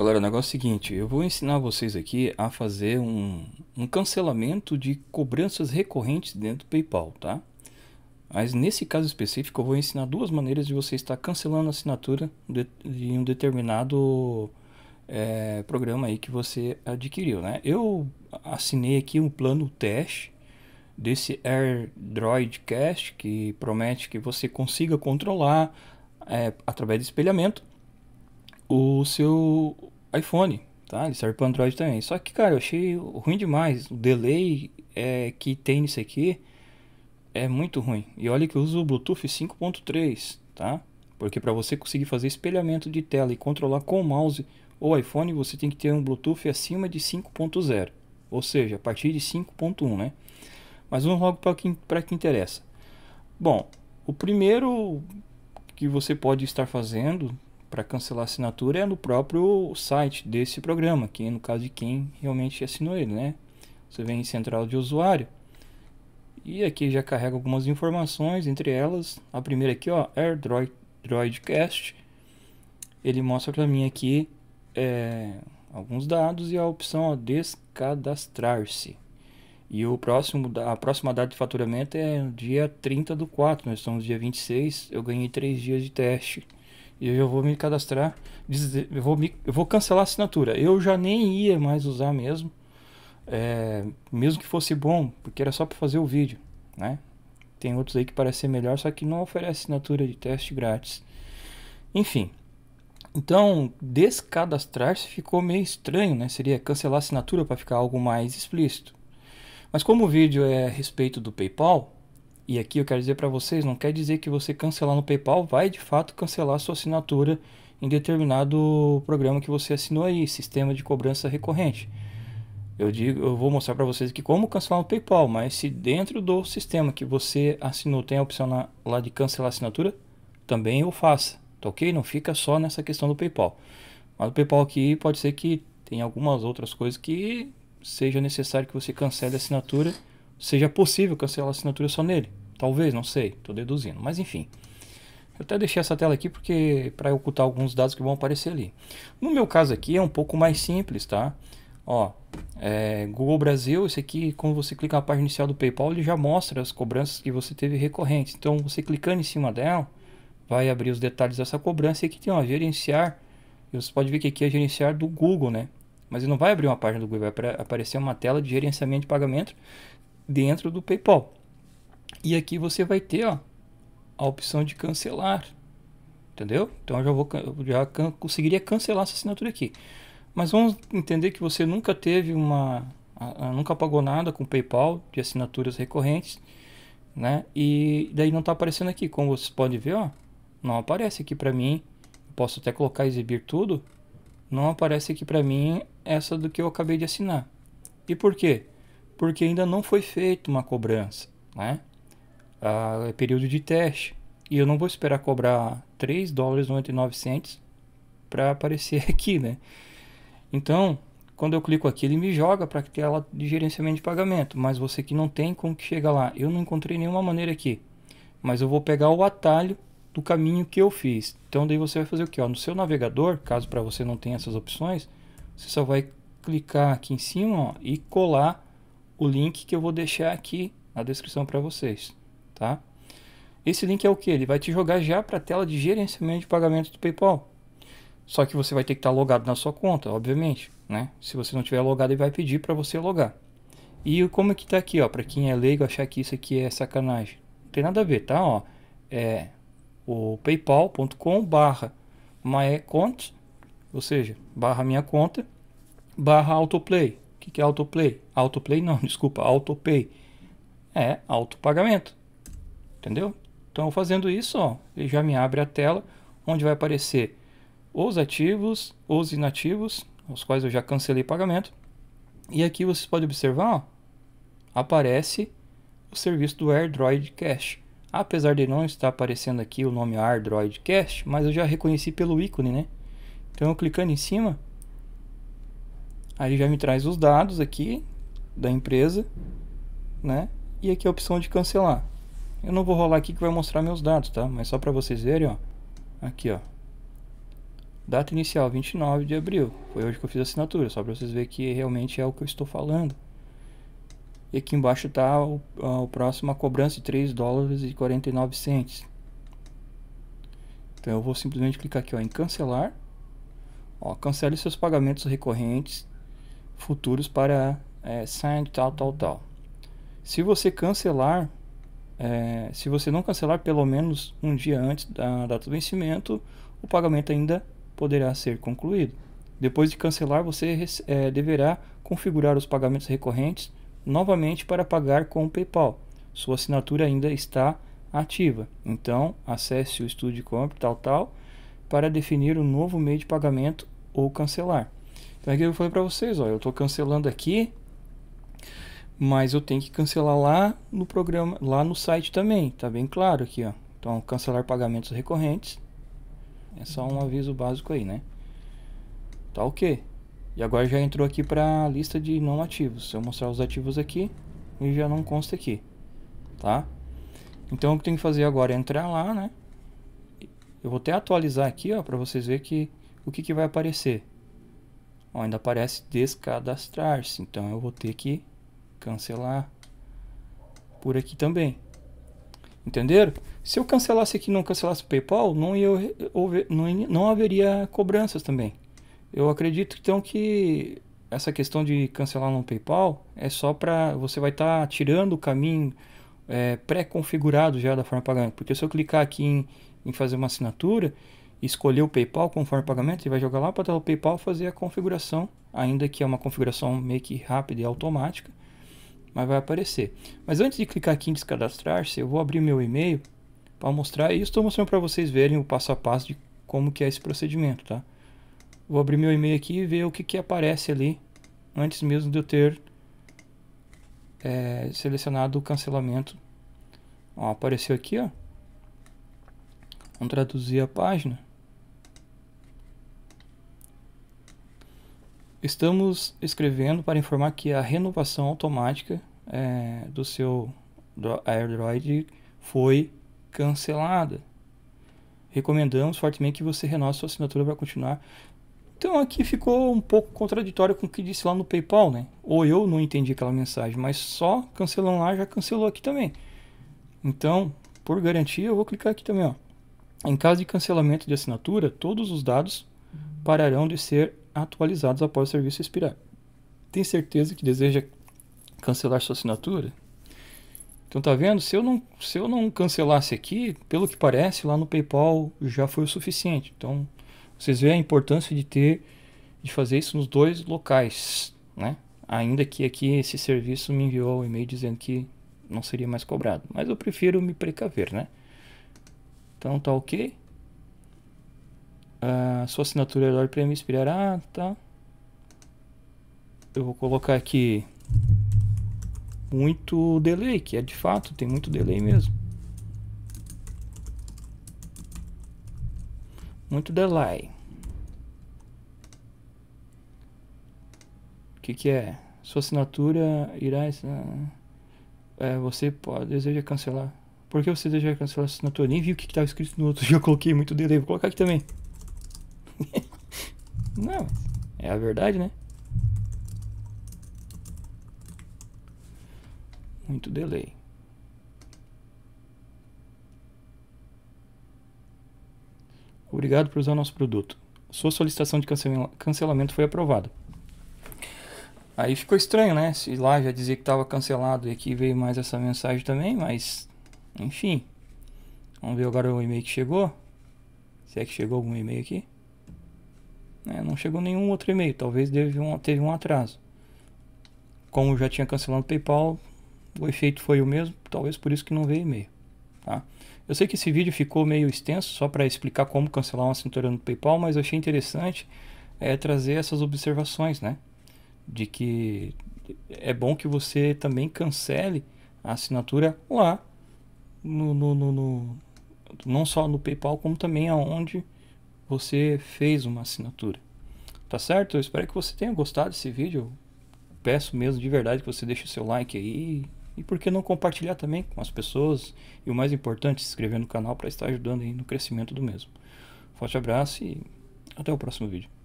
Galera, o negócio é o seguinte, eu vou ensinar vocês aqui a fazer um, um cancelamento de cobranças recorrentes dentro do PayPal, tá? Mas nesse caso específico eu vou ensinar duas maneiras de você estar cancelando a assinatura de, de um determinado é, programa aí que você adquiriu, né? Eu assinei aqui um plano teste desse AirDroid Cash que promete que você consiga controlar é, através de espelhamento o seu iPhone, tá? Ele serve para Android também. Só que, cara, eu achei ruim demais. O delay é, que tem nisso aqui é muito ruim. E olha que eu uso o Bluetooth 5.3, tá? Porque para você conseguir fazer espelhamento de tela e controlar com o mouse ou iPhone, você tem que ter um Bluetooth acima de 5.0, ou seja, a partir de 5.1, né? Mas vamos logo para quem para que interessa. Bom, o primeiro que você pode estar fazendo para cancelar a assinatura é no próprio site desse programa, que no caso de quem realmente assinou ele, né? Você vem em central de usuário e aqui já carrega algumas informações, entre elas a primeira aqui, ó, AirDroid Droidcast. Ele mostra para mim aqui é, alguns dados e a opção descadastrar-se. E o próximo, a próxima data de faturamento é dia 30 do 4, nós estamos dia 26, eu ganhei 3 dias de teste. E eu vou me cadastrar, eu, vou me, eu vou cancelar a assinatura. Eu já nem ia mais usar mesmo, é, mesmo que fosse bom, porque era só para fazer o vídeo, né? Tem outros aí que parece ser melhor, só que não oferece assinatura de teste grátis. Enfim, então descadastrar-se ficou meio estranho, né? Seria cancelar a assinatura para ficar algo mais explícito. Mas como o vídeo é a respeito do PayPal, e aqui eu quero dizer para vocês, não quer dizer que você cancelar no PayPal vai de fato cancelar sua assinatura em determinado programa que você assinou aí, sistema de cobrança recorrente. Eu digo, eu vou mostrar para vocês aqui como cancelar no PayPal, mas se dentro do sistema que você assinou tem a opção na, lá de cancelar a assinatura, também o faça, tá ok? Não fica só nessa questão do PayPal. Mas o PayPal aqui pode ser que tenha algumas outras coisas que seja necessário que você cancele a assinatura, seja possível cancelar a assinatura só nele. Talvez, não sei, estou deduzindo, mas enfim. Eu até deixei essa tela aqui porque para ocultar alguns dados que vão aparecer ali. No meu caso aqui é um pouco mais simples, tá? Ó, é, Google Brasil, esse aqui, quando você clica na página inicial do PayPal, ele já mostra as cobranças que você teve recorrentes. Então, você clicando em cima dela, vai abrir os detalhes dessa cobrança e aqui tem uma gerenciar. E você pode ver que aqui é gerenciar do Google, né? Mas ele não vai abrir uma página do Google, vai aparecer uma tela de gerenciamento de pagamento dentro do PayPal. E aqui você vai ter ó, a opção de cancelar. Entendeu? Então eu já, vou, eu já can conseguiria cancelar essa assinatura aqui. Mas vamos entender que você nunca teve uma. A, a, nunca pagou nada com PayPal de assinaturas recorrentes. Né? E daí não está aparecendo aqui. Como vocês podem ver, ó, não aparece aqui para mim. posso até colocar exibir tudo. Não aparece aqui para mim essa do que eu acabei de assinar. E por quê? Porque ainda não foi feita uma cobrança. Né? ah, é período de teste. E eu não vou esperar cobrar 3 dólares para aparecer aqui, né? Então, quando eu clico aqui, ele me joga para a tela de gerenciamento de pagamento. Mas você que não tem, como que chega lá? Eu não encontrei nenhuma maneira aqui. Mas eu vou pegar o atalho do caminho que eu fiz. Então, daí você vai fazer o que? No seu navegador, caso para você não tenha essas opções, você só vai clicar aqui em cima ó, e colar o link que eu vou deixar aqui na descrição para vocês tá? Esse link é o que? Ele vai te jogar já para a tela de gerenciamento de pagamentos do PayPal. Só que você vai ter que estar tá logado na sua conta, obviamente, né? Se você não tiver logado, ele vai pedir para você logar. E como é que tá aqui, ó? Para quem é leigo achar que isso aqui é sacanagem, não tem nada a ver, tá? Ó, é o paypal.com/mycont, barra ou seja, barra minha conta, barra autoplay. O que, que é autoplay? Autoplay não, desculpa, autopay. É autopagamento. Entendeu? Então, fazendo isso, ó, ele já me abre a tela onde vai aparecer os ativos, os inativos, os quais eu já cancelei pagamento. E aqui vocês podem observar, ó, aparece o serviço do AirDroid Cash. Apesar de não estar aparecendo aqui o nome AirDroid Cash, mas eu já reconheci pelo ícone, né? Então, clicando em cima, aí já me traz os dados aqui da empresa, né? E aqui a opção de cancelar. Eu não vou rolar aqui que vai mostrar meus dados, tá? Mas só para vocês verem, ó. Aqui, ó. Data inicial, 29 de abril. Foi hoje que eu fiz a assinatura, só para vocês verem que realmente é o que eu estou falando. E aqui embaixo está o, o próximo, a cobrança de 3 dólares e 49 centes. Então eu vou simplesmente clicar aqui ó, em cancelar. Ó, cancele seus pagamentos recorrentes futuros para é, signed tal, tal, tal. Se você cancelar, é, se você não cancelar pelo menos um dia antes da data do vencimento, o pagamento ainda poderá ser concluído. Depois de cancelar, você é, deverá configurar os pagamentos recorrentes novamente para pagar com o PayPal. Sua assinatura ainda está ativa. Então, acesse o Estúdio Comp tal tal para definir o um novo meio de pagamento ou cancelar. Então, é aqui eu falei para vocês, ó, eu estou cancelando aqui, mas eu tenho que cancelar lá no programa, lá no site também, tá bem claro aqui, ó. Então, cancelar pagamentos recorrentes. É só um aviso básico aí, né? Tá OK. E agora já entrou aqui para a lista de não ativos. Se eu mostrar os ativos aqui, ele já não consta aqui, tá? Então, o que tem que fazer agora é entrar lá, né? Eu vou até atualizar aqui, ó, para vocês verem que o que, que vai aparecer. Ó, ainda aparece descadastrar-se, então eu vou ter que cancelar por aqui também. Entenderam? Se eu cancelasse aqui não cancelasse o PayPal, não, ia, não, haveria cobranças também. Eu acredito então que essa questão de cancelar no PayPal é só para você vai estar tá tirando o caminho é, pré-configurado já da forma de pagamento. Porque se eu clicar aqui em, em fazer uma assinatura, escolher o PayPal conforme pagamento, ele vai jogar lá para o PayPal fazer a configuração, ainda que é uma configuração meio que rápida e automática mas vai aparecer. Mas antes de clicar aqui em descadastrar-se, eu vou abrir meu e-mail para mostrar, e estou mostrando para vocês verem o passo a passo de como que é esse procedimento, tá? Vou abrir meu e-mail aqui e ver o que, que aparece ali, antes mesmo de eu ter é, selecionado o cancelamento. Ó, apareceu aqui, ó. Vamos traduzir a página. Estamos escrevendo para informar que a renovação automática é, do seu Android foi cancelada. Recomendamos fortemente que você renove sua assinatura para continuar. Então aqui ficou um pouco contraditório com o que disse lá no PayPal, né? Ou eu não entendi aquela mensagem, mas só cancelando lá já cancelou aqui também. Então, por garantia, eu vou clicar aqui também, ó. Em caso de cancelamento de assinatura, todos os dados pararão de ser atualizados após o serviço expirar. Tem certeza que deseja cancelar sua assinatura? Então tá vendo? Se eu não, se eu não cancelasse aqui, pelo que parece, lá no PayPal já foi o suficiente. Então vocês veem a importância de ter de fazer isso nos dois locais, né? Ainda que aqui esse serviço me enviou um e-mail dizendo que não seria mais cobrado, mas eu prefiro me precaver, né? Então tá OK sua assinatura é Herói Prêmio expirará, ah, tá? Eu vou colocar aqui muito delay, que é de fato, tem muito delay mesmo. Muito delay. O que, que é? Sua assinatura irá. É, você pode, deseja cancelar. Por que você deseja cancelar a assinatura? Nem vi o que estava escrito no outro. Já coloquei muito delay. Vou colocar aqui também. Não, é a verdade, né? Muito delay. Obrigado por usar nosso produto. Sua solicitação de cancelamento foi aprovada. Aí ficou estranho, né? Se lá já dizia que estava cancelado e aqui veio mais essa mensagem também, mas enfim. Vamos ver agora o e-mail que chegou. Se é que chegou algum e-mail aqui. Né? Não chegou nenhum outro e-mail, talvez teve um, teve um atraso. Como já tinha cancelado o PayPal, o efeito foi o mesmo, talvez por isso que não veio e-mail. Tá? Eu sei que esse vídeo ficou meio extenso, só para explicar como cancelar uma assinatura no PayPal, mas eu achei interessante é, trazer essas observações, né? De que é bom que você também cancele a assinatura lá, no, no, no, no não só no PayPal, como também aonde você fez uma assinatura. Tá certo? Eu espero que você tenha gostado desse vídeo. peço mesmo de verdade que você deixe o seu like aí. E por que não compartilhar também com as pessoas? E o mais importante, se inscrever no canal para estar ajudando aí no crescimento do mesmo. Forte abraço e até o próximo vídeo.